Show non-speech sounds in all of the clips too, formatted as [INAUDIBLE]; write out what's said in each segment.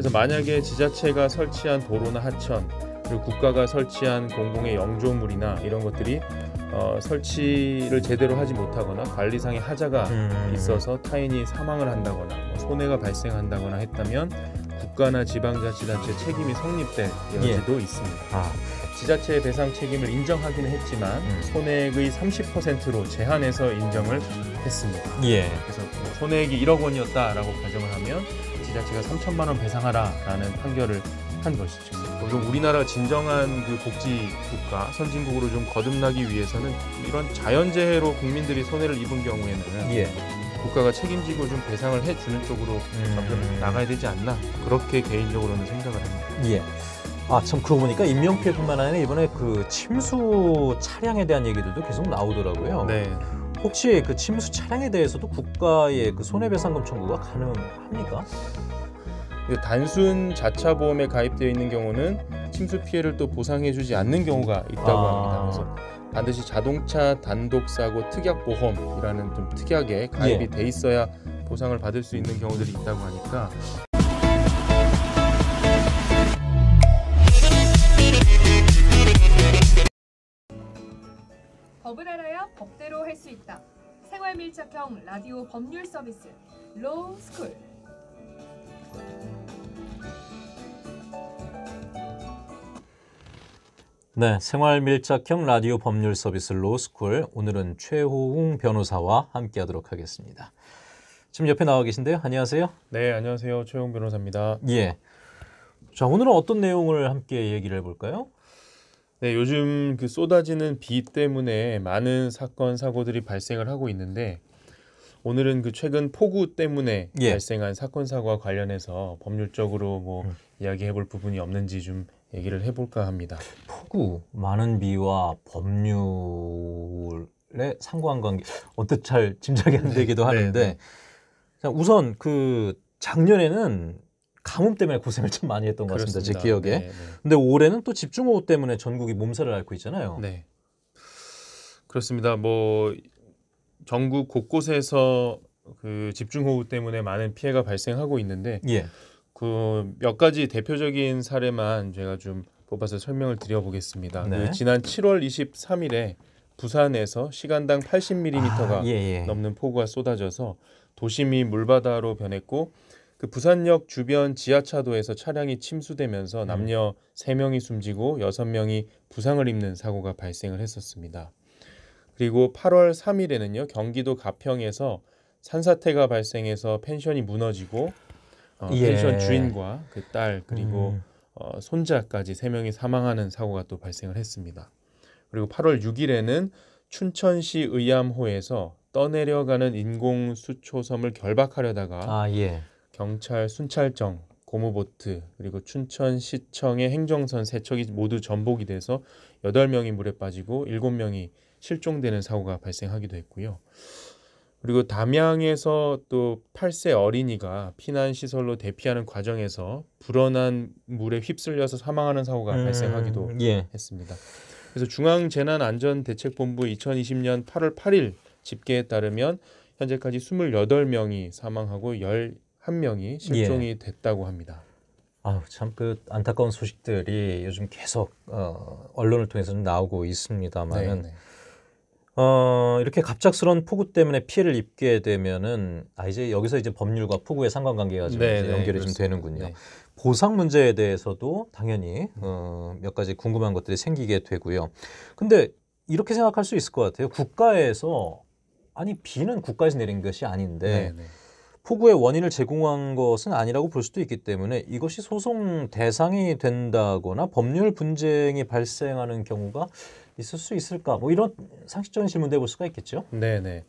그래서 만약에 지자체가 설치한 도로나 하천 그리고 국가가 설치한 공공의 영조물이나 이런 것들이 어, 설치를 제대로 하지 못하거나 관리상의 하자가 음. 있어서 타인이 사망을 한다거나 뭐 손해가 발생한다거나 했다면 국가나 지방자치단체 책임이 성립될 여지도 예. 있습니다. 아. 지자체의 배상 책임을 인정하기는 했지만 음. 손해액의 30%로 제한해서 인정을 했습니다. 예. 그래서 뭐 손해액이 1억 원이었다라고 가정을 하면 지자체가 3천만 원 배상하라라는 판결을 한 것이죠. 그 우리나라 진정한 그 복지 국가 선진국으로 좀 거듭나기 위해서는 이런 자연재해로 국민들이 손해를 입은 경우에는 예. 국가가 책임지고 좀 배상을 해주는 쪽으로 음. 나가야 되지 않나 그렇게 개인적으로는 생각을 합니다. 예. 아참 그러고 보니까 인명피해뿐만 아니라 이번에 그 침수 차량에 대한 얘기들도 계속 나오더라고요. 네. 혹시 그 침수 차량에 대해서도 국가의 그 손해배상금 청구가 가능합니까? 예, 단순 자차 보험에 가입되어 있는 경우는 침수 피해를 또 보상해주지 않는 경우가 있다고 아... 합니다. 그래서 반드시 자동차 단독 사고 특약 보험이라는 좀 특약에 가입이 예. 돼 있어야 보상을 받을 수 있는 경우들이 있다고 하니까 생활 밀착형 라디오 법률 서비스 로스쿨 네, 생활 밀착형 라디오 법률 서비스 로스쿨 오늘은 최호웅 변호사와 함께 하도록 하겠습니다. 지금 옆에 나와 계신데요. 안녕하세요. 네, 안녕하세요. 최호웅 변호사입니다. 예. 자, 오늘은 어떤 내용을 함께 얘기를 해 볼까요? 네, 요즘 그 쏟아지는 비 때문에 많은 사건 사고들이 발생을 하고 있는데 오늘은 그 최근 폭우 때문에 예. 발생한 사건 사고와 관련해서 법률적으로 뭐 음. 이야기해볼 부분이 없는지 좀 얘기를 해볼까 합니다. 폭우, 많은 비와 법률의 상관 관계 어떻게 잘 짐작이 안 네. 되기도 네, 하는데 네, 네. 자, 우선 그 작년에는 가뭄 때문에 고생을 참 많이 했던 것 같습니다. 그렇습니다. 제 기억에. 네, 네. 근데 올해는 또 집중호우 때문에 전국이 몸살을 앓고 있잖아요. 네. 그렇습니다. 뭐 전국 곳곳에서 그 집중호우 때문에 많은 피해가 발생하고 있는데 예. 그몇 가지 대표적인 사례만 제가 좀 뽑아서 설명을 드려보겠습니다. 네. 그 지난 7월 23일에 부산에서 시간당 80mm가 아, 예, 예. 넘는 폭우가 쏟아져서 도심이 물바다로 변했고 그 부산역 주변 지하차도에서 차량이 침수되면서 음. 남녀 세명이 숨지고 여섯 명이 부상을 입는 사고가 발생을 했었습니다. 그리고 8월 3일에는요. 경기도 가평에서 산사태가 발생해서 펜션이 무너지고 어, 예. 펜션 주인과 그 딸 그리고 음. 어, 손자까지 세명이 사망하는 사고가 또 발생을 했습니다. 그리고 8월 6일에는 춘천시 의암호에서 떠내려가는 인공 수초섬을 결박하려다가 아, 예. 경찰 순찰정 고무보트, 그리고 춘천시청의 행정선 세척이 모두 전복이 돼서 여덟 명이 물에 빠지고 일곱 명이 실종되는 사고가 발생하기도 했고요. 그리고 담양에서 또 8세 어린이가 피난 시설로 대피하는 과정에서 불어난 물에 휩쓸려서 사망하는 사고가 음, 발생하기도 음, 예. 했습니다. 그래서 중앙재난안전대책본부 2020년 8월 8일 집계에 따르면 현재까지 28명이 사망하고 10한 명이 예. 실종이 예. 됐다고 합니다. 아우 참그 안타까운 소식들이 요즘 계속 어, 언론을 통해서 나오고 있습니다만은 네, 네. 어, 이렇게 갑작스러운 폭우 때문에 피해를 입게 되면은 아 이제 여기서 이제 법률과 폭우의 상관관계가 좀 네네, 네, 연결이 그렇습니다. 좀 되는군요. 네. 보상 문제에 대해서도 당연히 어, 몇 가지 궁금한 것들이 생기게 되고요. 근데 이렇게 생각할 수 있을 것 같아요. 국가에서 아니 비는 국가에서 내린 것이 아닌데. 네네. 폭우의 원인을 제공한 것은 아니라고 볼 수도 있기 때문에 이것이 소송 대상이 된다거나 법률 분쟁이 발생하는 경우가 있을 수 있을까? 뭐 이런 상식적인 질문도 해볼 수가 있겠죠. 네, 네.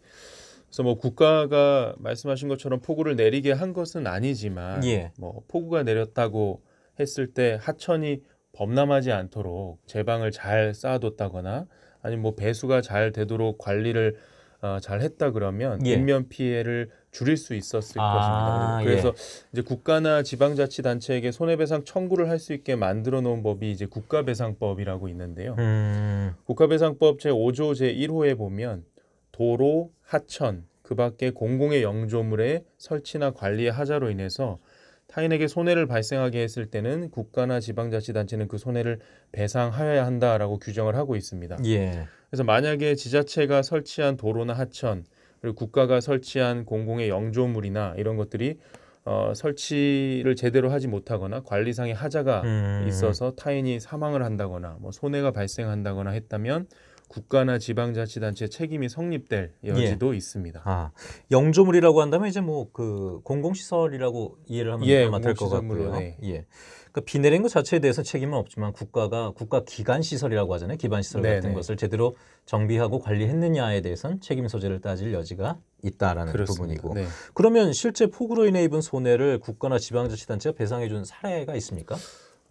그래서 뭐 국가가 말씀하신 것처럼 폭우를 내리게 한 것은 아니지만 예. 뭐 폭우가 내렸다고 했을 때 하천이 범람하지 않도록 제방을 잘 쌓아뒀다거나 아니면 뭐 배수가 잘 되도록 관리를 어, 잘 했다 그러면 예. 인면 피해를 줄일 수 있었을 아, 것입니다. 예. 그래서 예. 이제 국가나 지방자치단체에게 손해배상 청구를 할 수 있게 만들어 놓은 법이 이제 국가배상법이라고 있는데요. 음. 국가배상법 제5조 제1호에 보면 도로, 하천, 그 밖에 공공의 영조물의 설치나 관리의 하자로 인해서 타인에게 손해를 발생하게 했을 때는 국가나 지방자치단체는 그 손해를 배상하여야 한다라고 규정을 하고 있습니다. 예. 그래서 만약에 지자체가 설치한 도로나 하천, 그리고 국가가 설치한 공공의 영조물이나 이런 것들이 어, 설치를 제대로 하지 못하거나 관리상의 하자가 음. 있어서 타인이 사망을 한다거나 뭐 손해가 발생한다거나 했다면 국가나 지방자치단체 책임이 성립될 여지도 예. 있습니다. 아, 영조물이라고 한다면 이제 뭐 그 공공시설이라고 이해를 하면 예, 될것 같고요. 네. 예. 그러니까 비 내린 것 자체에 대해서 책임은 없지만 국가가 국가 기관 시설이라고 하잖아요. 기반 시설 네, 같은 네 것을 제대로 정비하고 관리했느냐에 대해서는 책임 소재를 따질 여지가 있다라는 그렇습니다. 부분이고. 네. 그러면 실제 폭우로 인해 입은 손해를 국가나 지방자치단체가 배상해 준 사례가 있습니까?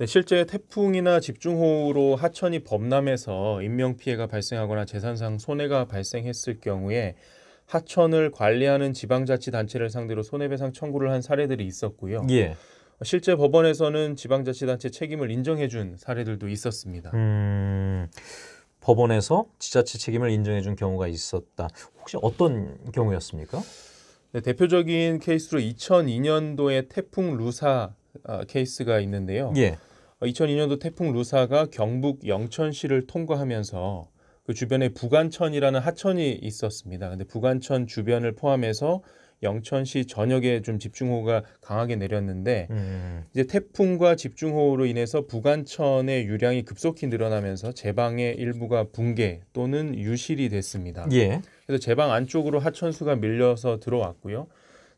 네, 실제 태풍이나 집중호우로 하천이 범람해서 인명피해가 발생하거나 재산상 손해가 발생했을 경우에 하천을 관리하는 지방자치단체를 상대로 손해배상 청구를 한 사례들이 있었고요. 예. 실제 법원에서는 지방자치단체 책임을 인정해준 사례들도 있었습니다. 음, 법원에서 지자체 책임을 인정해준 경우가 있었다. 혹시 어떤 경우였습니까? 네, 대표적인 케이스로 2002년도에 태풍 루사 아, 케이스가 있는데요. 예. 2002년도 태풍 루사가 경북 영천시를 통과하면서 그 주변에 부간천이라는 하천이 있었습니다. 근데 부간천 주변을 포함해서 영천시 전역에 좀 집중호우가 강하게 내렸는데 음. 이제 태풍과 집중호우로 인해서 부간천의 유량이 급속히 늘어나면서 제방의 일부가 붕괴 또는 유실이 됐습니다. 예. 그래서 제방 안쪽으로 하천수가 밀려서 들어왔고요.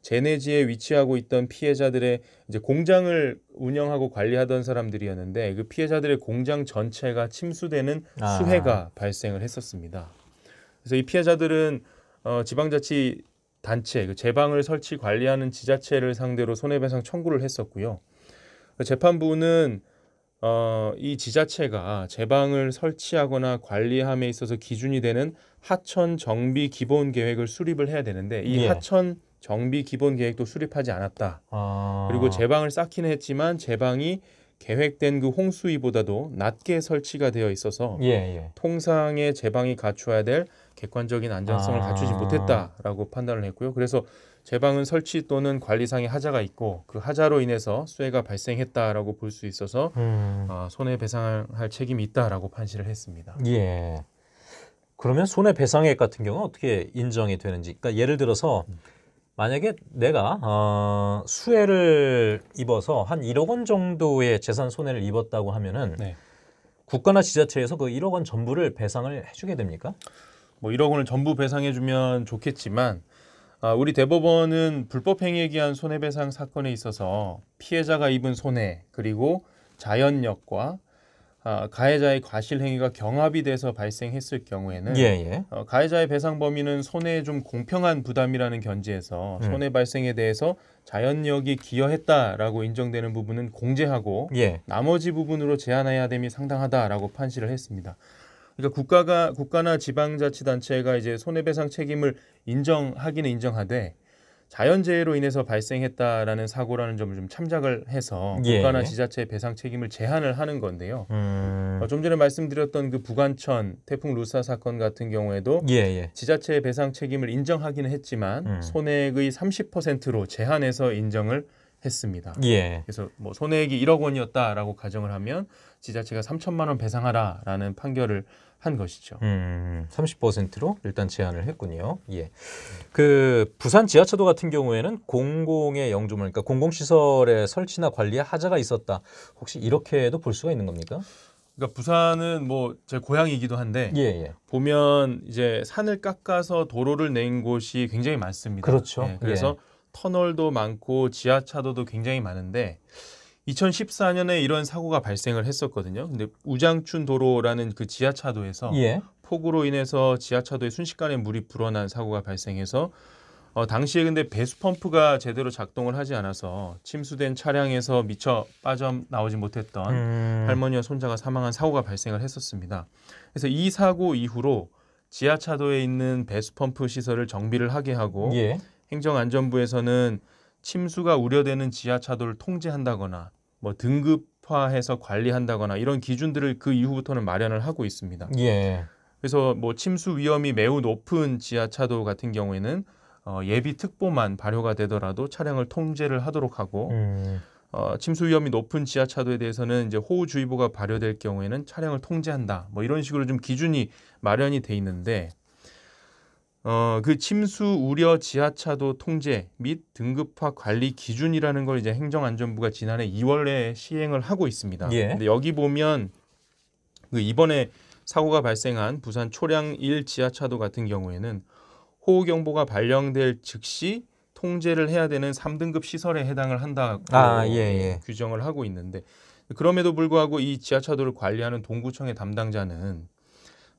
제네지에 위치하고 있던 피해자들의 이제 공장을 운영하고 관리하던 사람들이었는데 그 피해자들의 공장 전체가 침수되는 아. 수해가 발생을 했었습니다. 그래서 이 피해자들은 어, 지방자치 단체 그재방을 설치 관리하는 지자체를 상대로 손해배상 청구를 했었고요. 그 재판부는 어, 이 지자체가 재방을 설치하거나 관리함에 있어서 기준이 되는 하천 정비 기본 계획을 수립을 해야 되는데 이 예. 하천 정비 기본 계획도 수립하지 않았다. 아. 그리고 제방을 쌓기는 했지만 제방이 계획된 그 홍수위보다도 낮게 설치가 되어 있어서 예, 예. 통상의 제방이 갖춰야 될 객관적인 안전성을 아. 갖추지 못했다라고 판단을 했고요. 그래서 제방은 설치 또는 관리상의 하자가 있고 그 하자로 인해서 수해가 발생했다라고 볼 수 있어서 음. 어, 아, 손해배상할 책임이 있다라고 판시를 했습니다. 예. 그러면 손해배상액 같은 경우는 어떻게 인정이 되는지. 그러니까 예를 들어서 만약에 내가 어, 수혜를 입어서 한 1억 원 정도의 재산 손해를 입었다고 하면은 네. 국가나 지자체에서 그 1억 원 전부를 배상을 해주게 됩니까? 뭐 1억 원을 전부 배상해주면 좋겠지만 아, 우리 대법원은 불법 행위에 기한 손해배상 사건에 있어서 피해자가 입은 손해 그리고 자연력과 아, 가해자의 과실 행위가 경합이 돼서 발생했을 경우에는 예, 예. 어, 가해자의 배상 범위는 손해에 좀 공평한 부담이라는 견지에서 음. 손해 발생에 대해서 자연력이 기여했다라고 인정되는 부분은 공제하고 예. 나머지 부분으로 제한해야 됨이 상당하다라고 판시를 했습니다. 그러니까 국가가 국가나 지방자치단체가 이제 손해배상 책임을 인정하기는 인정하되 자연재해로 인해서 발생했다라는 사고라는 점을 좀 참작을 해서 국가나 예. 지자체의 배상 책임을 제한을 하는 건데요. 음. 어, 좀 전에 말씀드렸던 그부관천 태풍 루사 사건 같은 경우에도 예예. 지자체의 배상 책임을 인정하기는 했지만 음. 손해액의 30%로 제한해서 인정을 했습니다. 예. 그래서 뭐 손해액이 1억 원이었다라고 가정을 하면 지자체가 3천만 원 배상하라라는 판결을 한 것이죠. 음, 30%로 일단 제한을 했군요. 예. 그 부산 지하차도 같은 경우에는 공공의 영조물, 그러니까 공공시설의 설치나 관리에 하자가 있었다. 혹시 이렇게도 볼 수가 있는 겁니까? 그러니까 부산은 뭐 제 고향이기도 한데 예, 예. 보면 이제 산을 깎아서 도로를 낸 곳이 굉장히 많습니다. 그렇죠. 예, 그래서 예. 터널도 많고 지하차도도 굉장히 많은데 2014년에 이런 사고가 발생을 했었거든요. 근데 우장춘 도로라는 그 지하차도에서 예. 폭우로 인해서 지하차도에 순식간에 물이 불어난 사고가 발생해서 어, 당시에 근데 배수 펌프가 제대로 작동을 하지 않아서 침수된 차량에서 미처 빠져 나오지 못했던 음. 할머니와 손자가 사망한 사고가 발생을 했었습니다. 그래서 이 사고 이후로 지하차도에 있는 배수 펌프 시설을 정비를 하게 하고 예. 행정안전부에서는 침수가 우려되는 지하차도를 통제한다거나 뭐 등급화해서 관리한다거나 이런 기준들을 그 이후부터는 마련을 하고 있습니다. 예. 그래서 뭐 침수 위험이 매우 높은 지하차도 같은 경우에는 어, 예비 특보만 발효가 되더라도 차량을 통제를 하도록 하고 음. 어, 침수 위험이 높은 지하차도에 대해서는 이제 호우주의보가 발효될 경우에는 차량을 통제한다. 뭐 이런 식으로 좀 기준이 마련이 돼 있는데 어, 그 침수 우려 지하차도 통제 및 등급화 관리 기준이라는 걸 이제 행정안전부가 지난해 2월에 시행을 하고 있습니다. 예. 근데 여기 보면 그 이번에 사고가 발생한 부산 초량 1 지하차도 같은 경우에는 호우 경보가 발령될 즉시 통제를 해야 되는 3등급 시설에 해당을 한다고 아, 예, 예, 예. 규정을 하고 있는데 그럼에도 불구하고 이 지하차도를 관리하는 동구청의 담당자는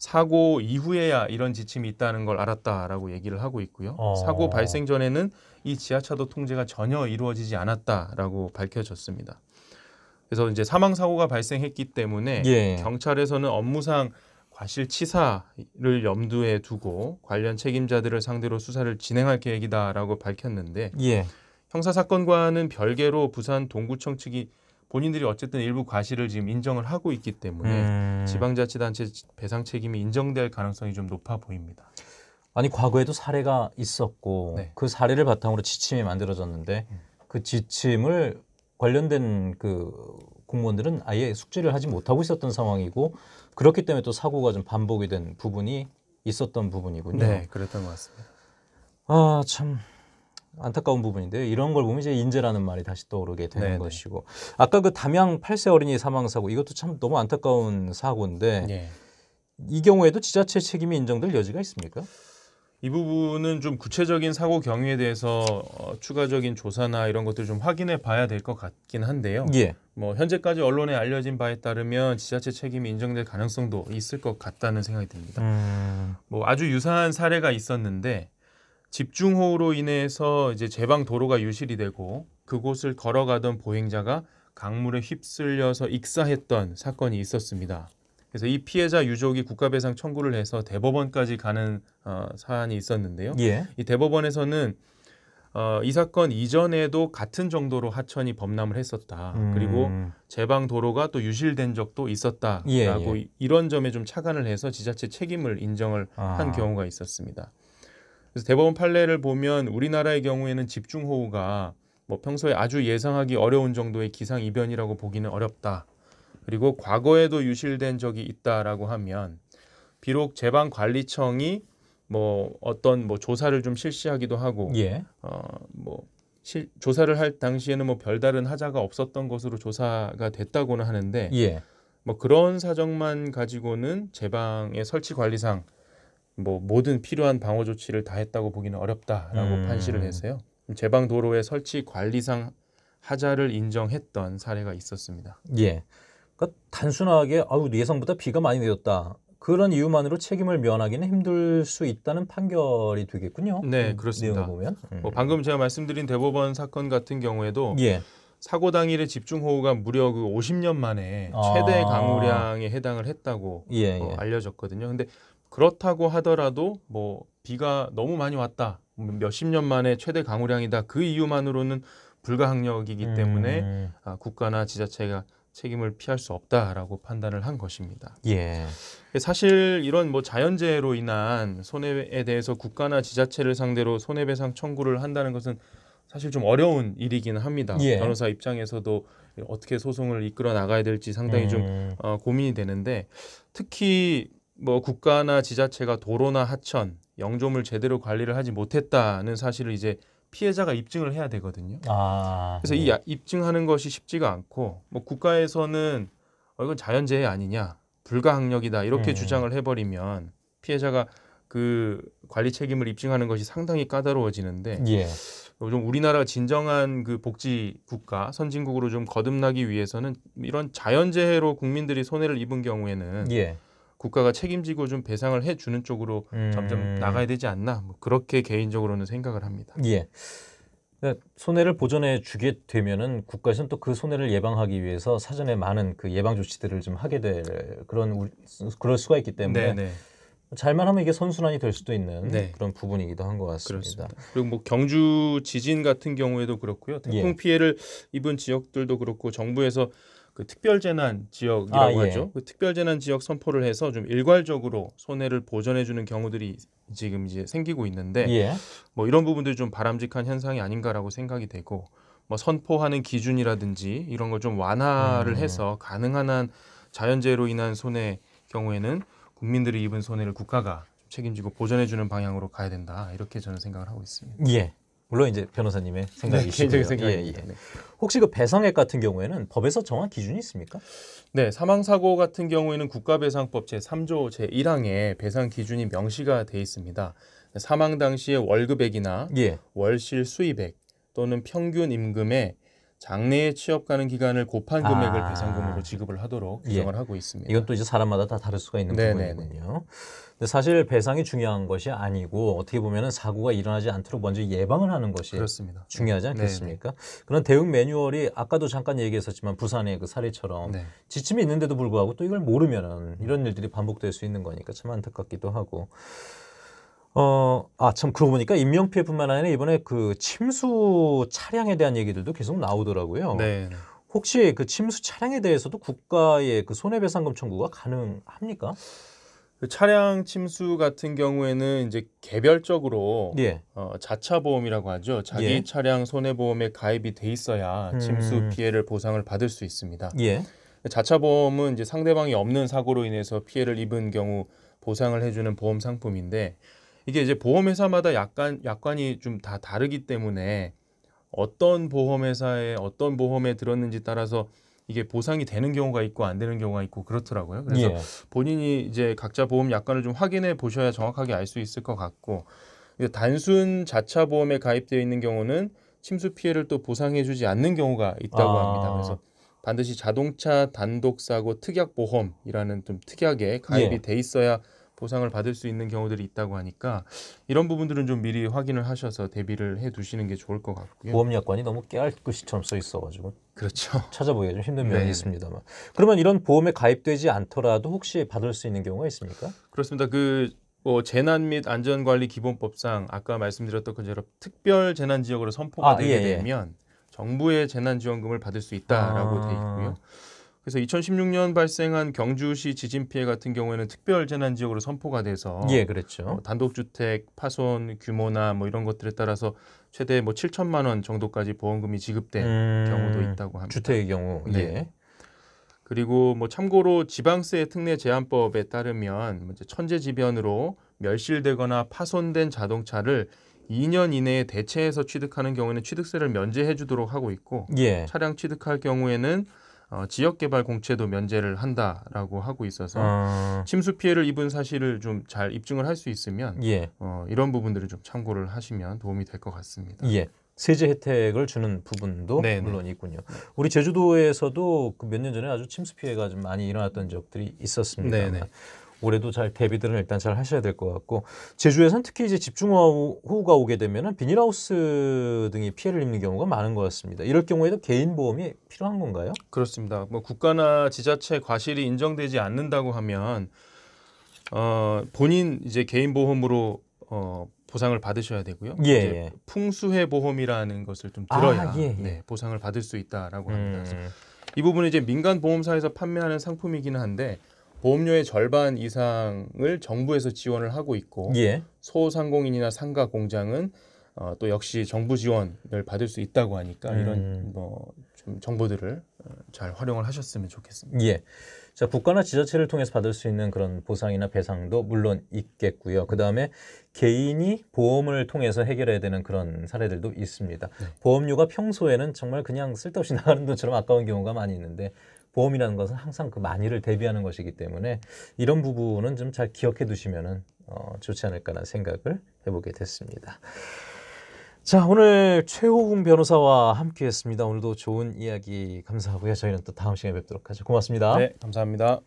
사고 이후에야 이런 지침이 있다는 걸 알았다라고 얘기를 하고 있고요. 어. 사고 발생 전에는 이 지하차도 통제가 전혀 이루어지지 않았다라고 밝혀졌습니다. 그래서 이제 사망 사고가 발생했기 때문에 예. 경찰에서는 업무상 과실치사를 염두에 두고 관련 책임자들을 상대로 수사를 진행할 계획이다라고 밝혔는데 예. 형사 사건과는 별개로 부산 동구청 측이 본인들이 어쨌든 일부 과실을 지금 인정을 하고 있기 때문에 음. 지방자치단체 배상 책임이 인정될 가능성이 좀 높아 보입니다. 아니 과거에도 사례가 있었고 네. 그 사례를 바탕으로 지침이 만들어졌는데 음. 그 지침을 관련된 그 공무원들은 아예 숙지를 하지 못하고 있었던 상황이고 그렇기 때문에 또 사고가 좀 반복이 된 부분이 있었던 부분이군요. 네, 그랬던 것 같습니다. 아 참. 안타까운 부분인데요. 이런 걸 보면 이제 인재라는 말이 다시 떠오르게 되는 네네. 것이고 아까 그 담양 8세 어린이 사망 사고 이것도 참 너무 안타까운 사고인데 네. 이 경우에도 지자체 책임이 인정될 여지가 있습니까? 이 부분은 좀 구체적인 사고 경위에 대해서 어, 추가적인 조사나 이런 것들 좀 확인해 봐야 될 것 같긴 한데요. 예. 뭐 현재까지 언론에 알려진 바에 따르면 지자체 책임이 인정될 가능성도 있을 것 같다는 생각이 듭니다. 음... 뭐 아주 유사한 사례가 있었는데 집중호우로 인해서 이제 제방 도로가 유실이 되고 그곳을 걸어가던 보행자가 강물에 휩쓸려서 익사했던 사건이 있었습니다. 그래서 이 피해자 유족이 국가배상 청구를 해서 대법원까지 가는 어, 사안이 있었는데요. 예. 이 대법원에서는 어, 이 사건 이전에도 같은 정도로 하천이 범람을 했었다. 음. 그리고 제방 도로가 또 유실된 적도 있었다라고 예, 예. 이런 점에 좀 착안을 해서 지자체 책임을 인정을 아. 한 경우가 있었습니다. 그래서 대법원 판례를 보면 우리나라의 경우에는 집중호우가 뭐 평소에 아주 예상하기 어려운 정도의 기상 이변이라고 보기는 어렵다. 그리고 과거에도 유실된 적이 있다라고 하면 비록 재방관리청이 뭐 어떤 뭐 조사를 좀 실시하기도 하고 예. 어뭐 조사를 할 당시에는 뭐 별다른 하자가 없었던 것으로 조사가 됐다고는 하는데 예. 뭐 그런 사정만 가지고는 제방의 설치 관리상 뭐 모든 필요한 방어 조치를 다 했다고 보기는 어렵다라고 음. 판시를 해서요. 제방 도로의 설치 관리상 하자를 인정했던 사례가 있었습니다. 예. 그러니까 단순하게 아우 예상보다 비가 많이 내렸다. 그런 이유만으로 책임을 면하기는 힘들 수 있다는 판결이 되겠군요. 네, 음, 그렇습니다. 보면. 음. 뭐 방금 제가 말씀드린 대법원 사건 같은 경우에도 예. 사고 당일에 집중 호우가 무려 그 50년 만에 아. 최대 아~ 강우량에 해당을 했다고 예, 뭐 예. 어, 알려졌거든요. 근데 그렇다고 하더라도 뭐 비가 너무 많이 왔다. 몇십 년 만에 최대 강우량이다. 그 이유만으로는 불가항력이기 음. 때문에 아, 국가나 지자체가 책임을 피할 수 없다라고 판단을 한 것입니다. 예. 예 사실 이런 뭐 자연재해로 인한 손해에 대해서 국가나 지자체를 상대로 손해배상 청구를 한다는 것은 사실 좀 어려운 일이기는 합니다. 예. 변호사 입장에서도 어떻게 소송을 이끌어 나가야 될지 상당히 음. 좀 어, 고민이 되는데 특히 뭐 국가나 지자체가 도로나 하천, 영조물 제대로 관리를 하지 못했다는 사실을 이제 피해자가 입증을 해야 되거든요. 아, 그래서 네. 이 입증하는 것이 쉽지가 않고 뭐 국가에서는 어, 이건 자연재해 아니냐, 불가항력이다 이렇게 음. 주장을 해버리면 피해자가 그 관리 책임을 입증하는 것이 상당히 까다로워지는데 예. 뭐 좀 우리나라 진정한 그 복지 국가 선진국으로 좀 거듭나기 위해서는 이런 자연재해로 국민들이 손해를 입은 경우에는 예. 국가가 책임지고 좀 배상을 해주는 쪽으로 음. 점점 나가야 되지 않나 뭐 그렇게 개인적으로는 생각을 합니다. 예. 그러니까 손해를 보전해 주게 되면은 국가에서는 또 그 손해를 예방하기 위해서 사전에 많은 그 예방 조치들을 좀 하게 될 그런 우리, 그럴 수가 있기 때문에 네네. 네. 잘만 하면 이게 선순환이 될 수도 있는 네. 그런 부분이기도 한 것 같습니다. 그렇습니다. 그리고 뭐 경주 지진 같은 경우에도 그렇고요. 태풍 예. 피해를 입은 지역들도 그렇고 정부에서 그 특별재난 지역이라고 아, 예. 하죠. 예. 그 특별재난 지역 선포를 해서 좀 일괄적으로 손해를 보전해주는 경우들이 지금 이제 생기고 있는데 예. 뭐 이런 부분들이 좀 바람직한 현상이 아닌가라고 생각이 되고 뭐 선포하는 기준이라든지 이런 걸 좀 완화를 음. 해서 가능한 한 자연재해로 인한 손해 경우에는 국민들이 입은 손해를 국가가 책임지고 보전해주는 방향으로 가야 된다 이렇게 저는 생각을 하고 있습니다. 예. 물론 이제 변호사님의 생각이시죠 네, 예, 예. 네. 혹시 그 배상액 같은 경우에는 법에서 정한 기준이 있습니까? 네, 사망 사고 같은 경우에는 국가배상법 제3조 제1항에 배상 기준이 명시가 돼 있습니다. 사망 당시의 월급액이나 예. 월실 수입액 또는 평균 임금에 장래에 취업 가는 기간을 곱한 금액을 아~ 배상금으로 지급을 하도록 예. 규정을 예. 하고 있습니다. 이건 또 이제 사람마다 다 다를 수가 있는 네네네. 네, 네. 부분이군요. 근데 사실 배상이 중요한 것이 아니고 어떻게 보면은 사고가 일어나지 않도록 먼저 예방을 하는 것이 그렇습니다. 네. 중요하지 네, 않겠습니까? 네. 그런 대응 매뉴얼이 아까도 잠깐 얘기했었지만 부산의 그 사례처럼 네. 지침이 있는데도 불구하고 또 이걸 모르면은 이런 일들이 반복될 수 있는 거니까 참 안타깝기도 하고 어, 아, 참, 그러고 보니까 인명피해뿐만 아니라 이번에 그 침수 차량에 대한 얘기들도 계속 나오더라고요. 네. 혹시 그 침수 차량에 대해서도 국가의 그 손해배상금 청구가 가능합니까? 그 차량 침수 같은 경우에는 이제 개별적으로 예. 어, 자차 보험이라고 하죠. 자기 예. 차량 손해 보험에 가입이 돼 있어야 음. 침수 피해를 보상을 받을 수 있습니다. 예. 자차 보험은 이제 상대방이 없는 사고로 인해서 피해를 입은 경우 보상을 해주는 보험 상품인데 이게 이제 보험회사마다 약간 약관이 좀 다 다르기 때문에 어떤 보험회사에 어떤 보험에 들었는지 따라서 이게 보상이 되는 경우가 있고 안 되는 경우가 있고 그렇더라고요. 그래서 예. 본인이 이제 각자 보험 약관을 좀 확인해 보셔야 정확하게 알 수 있을 것 같고 단순 자차 보험에 가입되어 있는 경우는 침수 피해를 또 보상해 주지 않는 경우가 있다고 아. 합니다. 그래서 반드시 자동차 단독 사고 특약 보험이라는 좀 특약에 가입이 예. 돼 있어야 보상을 받을 수 있는 경우들이 있다고 하니까 이런 부분들은 좀 미리 확인을 하셔서 대비를 해 두시는 게 좋을 것 같고요. 보험 약관이 너무 깨알끝이처럼 써 있어가지고 그렇죠. 찾아보기가 좀 힘든 면이 네. 있습니다만 그러면 이런 보험에 가입되지 않더라도 혹시 받을 수 있는 경우가 있습니까? 그렇습니다. 그뭐 재난 및 안전관리 기본법상 아까 말씀드렸던 것처럼 특별 재난 지역으로 선포가 아, 되게 예, 예. 되면 정부의 재난 지원금을 받을 수 있다라고 아. 돼 있고요. 아. 그래서 2016년 발생한 경주시 지진 피해 같은 경우에는 특별 재난 지역으로 선포가 돼서 예, 그렇죠. 어, 뭐 단독주택 파손 규모나 뭐 이런 것들에 따라서 최대 뭐 7천만 원 정도까지 보험금이 지급된 음, 경우도 있다고 합니다. 주택의 경우. 네. 예. 그리고 뭐 참고로 지방세 특례 제한법에 따르면 뭐 이제 천재지변으로 멸실되거나 파손된 자동차를 2년 이내에 대체해서 취득하는 경우에는 취득세를 면제해 주도록 하고 있고 예. 차량 취득할 경우에는 어, 지역개발공채도 면제를 한다라고 하고 있어서 어... 침수 피해를 입은 사실을 좀 잘 입증을 할 수 있으면 예. 어, 이런 부분들을 좀 참고를 하시면 도움이 될 것 같습니다. 예. 세제 혜택을 주는 부분도 네네. 네. 물론 있군요. 우리 제주도에서도 그 몇 년 전에 아주 침수 피해가 좀 많이 일어났던 적들이 있었습니다. 네, 네. 올해도 잘 대비들은 일단 잘 하셔야 될 것 같고 제주에선 특히 이제 집중호우가 오게 되면 비닐하우스 등이 피해를 입는 경우가 많은 것 같습니다. 이럴 경우에도 개인 보험이 필요한 건가요? 그렇습니다. 뭐 국가나 지자체 과실이 인정되지 않는다고 하면 어, 본인 이제 개인 보험으로 어, 보상을 받으셔야 되고요. 예, 예. 풍수해 보험이라는 것을 좀 들어야 아, 예, 예. 네, 보상을 받을 수 있다라고 합니다. 음. 이 부분은 이제 민간 보험사에서 판매하는 상품이기는 한데 보험료의 절반 이상을 정부에서 지원을 하고 있고 예. 소상공인이나 상가 공장은 어, 또 역시 정부 지원을 받을 수 있다고 하니까 음. 이런 뭐좀 정보들을 어, 잘 활용을 하셨으면 좋겠습니다. 예. 자, 국가나 지자체를 통해서 받을 수 있는 그런 보상이나 배상도 물론 있겠고요. 그다음에 개인이 보험을 통해서 해결해야 되는 그런 사례들도 있습니다. 네. 보험료가 평소에는 정말 그냥 쓸데없이 [LAUGHS] 나가는 돈처럼 아까운 경우가 많이 있는데 보험이라는 것은 항상 그 만일을 대비하는 것이기 때문에 이런 부분은 좀 잘 기억해 두시면 어, 좋지 않을까라는 생각을 해보게 됐습니다. 자, 오늘 최호웅 변호사와 함께 했습니다. 오늘도 좋은 이야기 감사하고요. 저희는 또 다음 시간에 뵙도록 하죠. 고맙습니다. 네, 감사합니다.